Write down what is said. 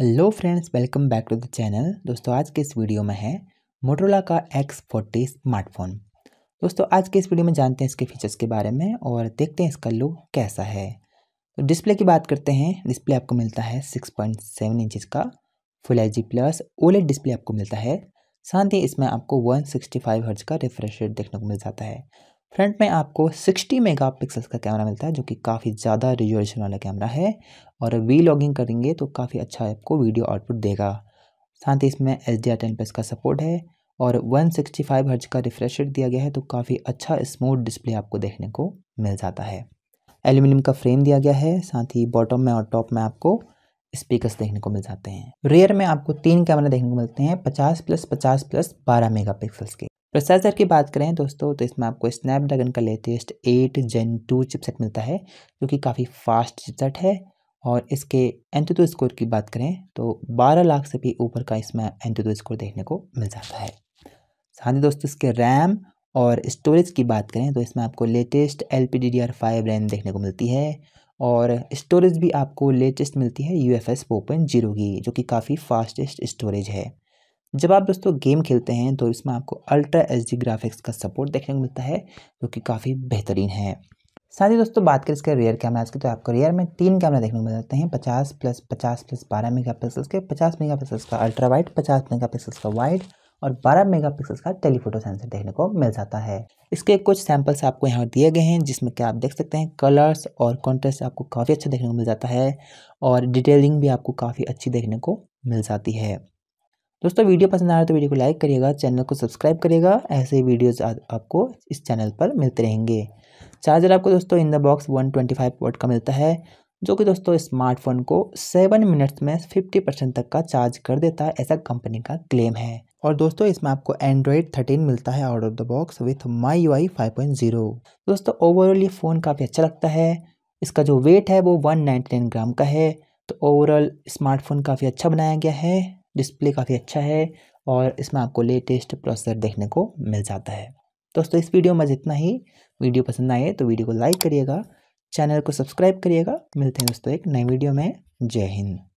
hello friends welcome back to the channel दोस्तों आज के इस वीडियो में है मोटरोला का एक्स फोर्टी स्मार्टफोन दोस्तों आज के इस वीडियो में जानते हैं इसके फीचर्स के बारे में और देखते हैं इसका लुक कैसा है तो डिस्प्ले की बात करते हैं डिस्प्ले आपको मिलता है सिक्स पॉइंट सेवन इंचज का full H D plus OLED display आपको मिलता है साथ ही इसमें आपको वन सिक्सटी फाइव हर्ज का रिफ्रेश रेट देखने को मिल जाता है फ्रंट में आपको 60 मेगापिक्सल का कैमरा मिलता है जो कि काफ़ी ज़्यादा रिजोल्यूशन वाला कैमरा है और वी लॉगिंग करेंगे तो काफ़ी अच्छा आपको वीडियो आउटपुट देगा साथ ही इसमें H D R ten plus का सपोर्ट है और 165 सिक्सटी हर्ज का रिफ्रेश रेट दिया गया है तो काफ़ी अच्छा स्मूथ डिस्प्ले आपको देखने को मिल जाता है एल्यूमिनियम का फ्रेम दिया गया है साथ ही बॉटम में और टॉप में आपको स्पीकर्स देखने को मिल जाते हैं रियर में आपको तीन कैमरा देखने को मिलते हैं 50 प्लस 50 प्लस 12 मेगापिक्सल्स के प्रोसेसर की बात करें दोस्तों तो इसमें आपको स्नैपड्रैगन का latest eight gen two chipset मिलता है जो कि काफ़ी फास्ट चिपसेट है और इसके एंटो स्कोर की बात करें तो 12 लाख से भी ऊपर का इसमें एंटो स्कोर देखने को मिल जाता है साथ हाँ ही दोस्तों इसके रैम और स्टोरेज की बात करें तो इसमें आपको latest L P D D R five RAM देखने को मिलती है और स्टोरेज भी आपको लेटेस्ट मिलती है U F S four point zero की जो कि काफ़ी फास्टेस्ट स्टोरेज है जब आप दोस्तों गेम खेलते हैं तो इसमें आपको अल्ट्रा एच ग्राफिक्स का सपोर्ट देखने को मिलता है जो कि काफ़ी बेहतरीन है साथ ही दोस्तों बात करें इसके रियर कैमराज की तो आपको रियर में तीन कैमरा देखने को मिल जाते हैं 50 प्लस 50 प्लस 12 मेगापिक्सल के 50 मेगापिक्सल का अल्ट्रा वाइड 50 मेगापिक्सल का वाइड और 12 मेगापिक्सल का टेलीफोटो सेंसर देखने को मिल जाता है इसके कुछ सैंपल्स आपको यहाँ पर दिए गए हैं जिसमें कि आप देख सकते हैं कलर्स और कॉन्ट्रेस्ट आपको काफ़ी अच्छा देखने को मिल जाता है और डिटेलिंग भी आपको काफ़ी अच्छी देखने को मिल जाती है दोस्तों वीडियो पसंद आ रहा तो वीडियो को लाइक करिएगा चैनल को सब्सक्राइब करिएगा ऐसे वीडियोज़ आपको इस चैनल पर मिलते रहेंगे चार्जर आपको दोस्तों in the box one twenty five watt का मिलता है जो कि दोस्तों स्मार्टफोन को सेवन मिनट्स में फिफ्टी परसेंट तक का चार्ज कर देता है ऐसा कंपनी का क्लेम है और दोस्तों इसमें आपको एंड्रॉयड थर्टीन मिलता है out of the box with my U I five point zero दोस्तों ओवरऑल ये फ़ोन काफ़ी अच्छा लगता है इसका जो वेट है वो वन नाइन्टी नाइन ग्राम का है तो ओवरऑल स्मार्टफोन काफ़ी अच्छा बनाया गया है डिस्प्ले काफ़ी अच्छा है और इसमें आपको लेटेस्ट प्रोसेसर देखने को मिल जाता है दोस्तों इस वीडियो में जितना ही वीडियो पसंद आए तो वीडियो को लाइक करिएगा चैनल को सब्सक्राइब करिएगा मिलते हैं दोस्तों एक नए वीडियो में जय हिंद